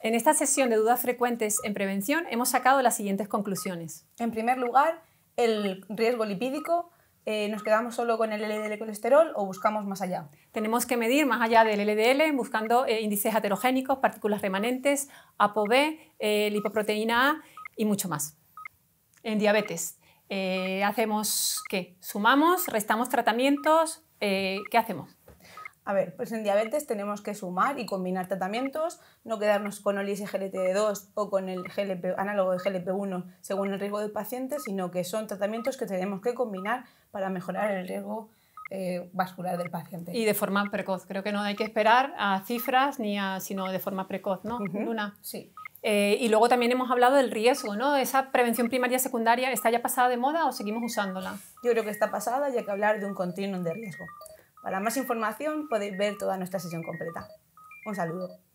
En esta sesión de dudas frecuentes en prevención hemos sacado las siguientes conclusiones. En primer lugar, el riesgo lipídico eh, nos quedamos solo con el LDL colesterol o buscamos más allá? Tenemos que medir más allá del LDL buscando eh, índices heterogénicos, partículas remanentes, ApoB, eh, lipoproteína A y mucho más. En diabetes, ¿hacemos qué? ¿Sumamos? ¿Restamos tratamientos? ¿Qué hacemos? A ver, pues en diabetes tenemos que sumar y combinar tratamientos, no quedarnos con el GLT2 o con el GLP, análogo de GLP1 según el riesgo del paciente, sino que son tratamientos que tenemos que combinar para mejorar el riesgo eh, vascular del paciente. Y de forma precoz, creo que no hay que esperar a cifras ni sino de forma precoz, ¿no? Luna. Sí. Eh, y luego también hemos hablado del riesgo, ¿no? Esa prevención primaria secundaria, ¿está ya pasada de moda o seguimos usándola? Yo creo que está pasada y hay que hablar de un continuum de riesgo. Para más información podéis ver toda nuestra sesión completa. Un saludo.